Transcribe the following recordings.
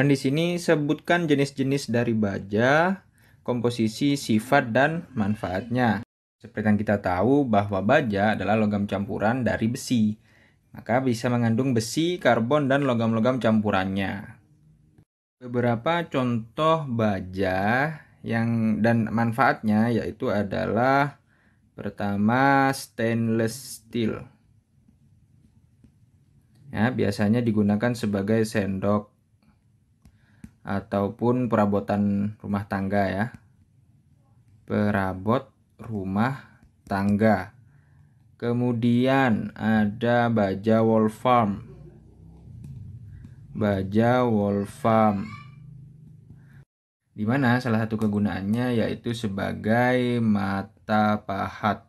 Dan di sini sebutkan jenis-jenis dari baja, komposisi, sifat, dan manfaatnya. Seperti yang kita tahu bahwa baja adalah logam campuran dari besi. Maka bisa mengandung besi, karbon, dan logam-logam campurannya. Beberapa contoh baja yang dan manfaatnya yaitu adalah pertama stainless steel. Ya, biasanya digunakan sebagai sendok ataupun perabotan rumah tangga ya. Perabot rumah tangga. Kemudian ada baja wall farm. Baja wall farm. Dimana salah satu kegunaannya yaitu sebagai mata pahat.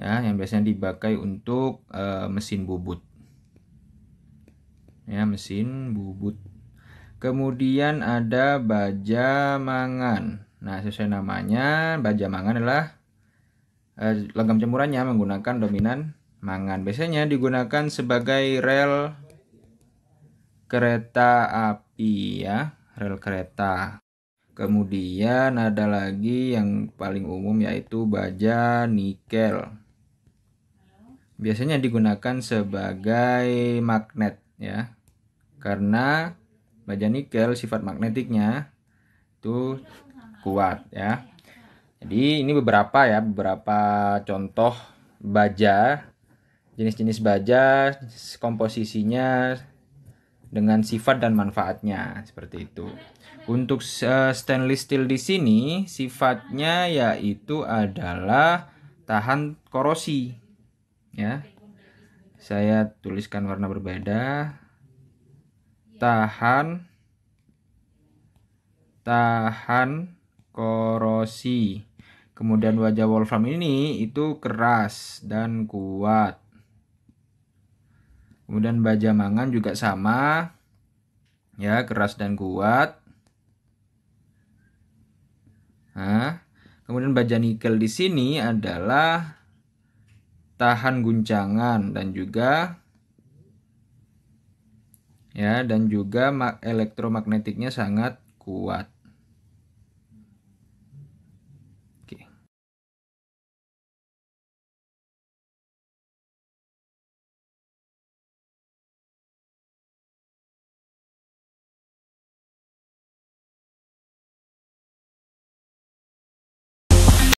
Ya, yang biasanya dipakai untuk e, mesin bubut. Ya, mesin bubut. Kemudian ada baja mangan. Nah, sesuai namanya, baja mangan adalah eh, logam campurannya menggunakan dominan mangan. Biasanya digunakan sebagai rel kereta api ya, rel kereta. Kemudian ada lagi yang paling umum yaitu baja nikel. Biasanya digunakan sebagai magnet ya. Karena baja nikel sifat magnetiknya itu kuat ya. Jadi ini beberapa ya, beberapa contoh baja, jenis-jenis baja, komposisinya dengan sifat dan manfaatnya seperti itu. Untuk eh, stainless steel di sini sifatnya yaitu adalah tahan korosi ya. Saya tuliskan warna berbeda tahan tahan korosi. Kemudian wajah wolfram ini itu keras dan kuat. Kemudian baja mangan juga sama. Ya, keras dan kuat. Nah, kemudian baja nikel di sini adalah tahan guncangan dan juga ya dan juga elektromagnetiknya sangat kuat